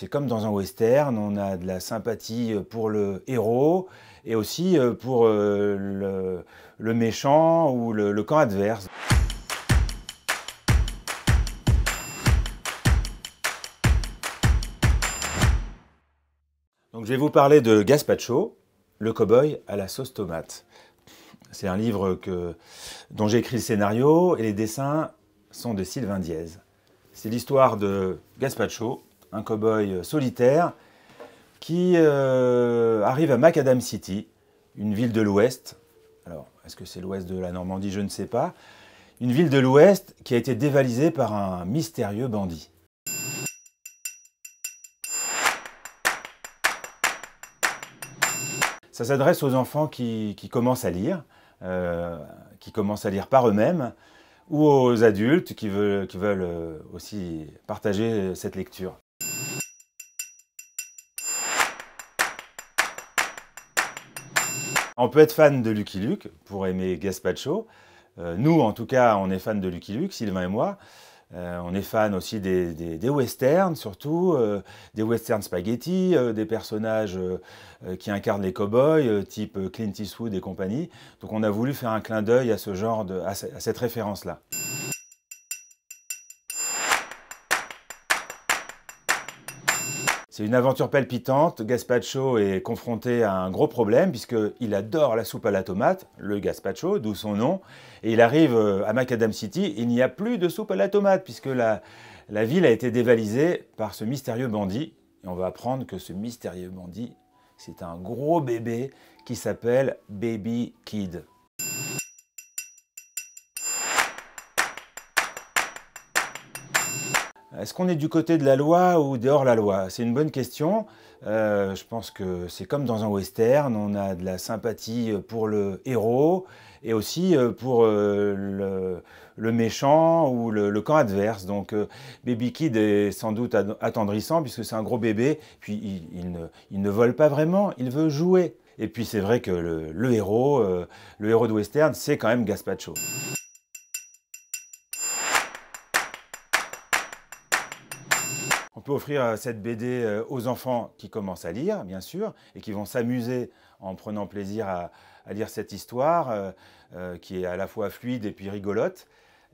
C'est comme dans un western, on a de la sympathie euh, pour le héros et aussi euh, pour euh, le, méchant ou le, camp adverse. Donc je vais vous parler de Gaspacho, le cow-boy à la sauce tomate. C'est un livre dont j'ai écrit le scénario et les dessins sont de Sylvain Diez. C'est l'histoire de Gaspacho, un cow-boy euh, solitaire, qui euh, arrive à Macadam City, une ville de l'Ouest. Alors, est-ce que c'est l'Ouest de la Normandie Je ne sais pas. Une ville de l'Ouest qui a été dévalisée par un mystérieux bandit. Ça s'adresse aux enfants qui, commencent à lire, euh, qui commencent à lire par eux-mêmes, ou aux adultes qui veulent aussi partager cette lecture. On peut être fan de Lucky Luke pour aimer Gaspacho. Euh, nous, en tout cas, on est fan de Lucky Luke, Sylvain et moi. Euh, on est fan aussi des, westerns, surtout, euh, des westerns spaghetti, des personnages qui incarnent les cowboys, type Clint Eastwood et compagnie. Donc on a voulu faire un clin d'œil à ce genre à cette référence-là. C'est une aventure palpitante. Gaspacho est confronté à un gros problème puisqu'il adore la soupe à la tomate, le Gaspacho, d'où son nom. Et il arrive euh, à Macadam City, il n'y a plus de soupe à la tomate puisque la, la ville a été dévalisée par ce mystérieux bandit. Et on va apprendre que ce mystérieux bandit, c'est un gros bébé qui s'appelle Baby Kid. Est-ce qu'on est du côté de la loi ou dehors la loi C'est une bonne question. Euh, je pense que c'est comme dans un western, on a de la sympathie euh, pour le héros et aussi euh, pour le, méchant ou le, camp adverse. Donc Baby Kid est sans doute attendrissant puisque c'est un gros bébé, puis il, ne, vole pas vraiment, il veut jouer. Et puis c'est vrai que le, héros, le héros de western, c'est quand même Gaspacho. On peut offrir euh, cette BD euh, aux enfants qui commencent à lire, bien sûr, et qui vont s'amuser en prenant plaisir à, lire cette histoire, euh, qui est à la fois fluide et puis rigolote,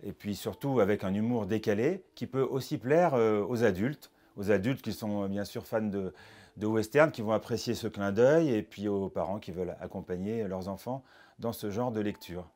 et puis surtout avec un humour décalé, qui peut aussi plaire aux adultes, aux adultes qui sont bien sûr fans de, de western, qui vont apprécier ce clin d'œil, et puis aux parents qui veulent accompagner leurs enfants dans ce genre de lecture.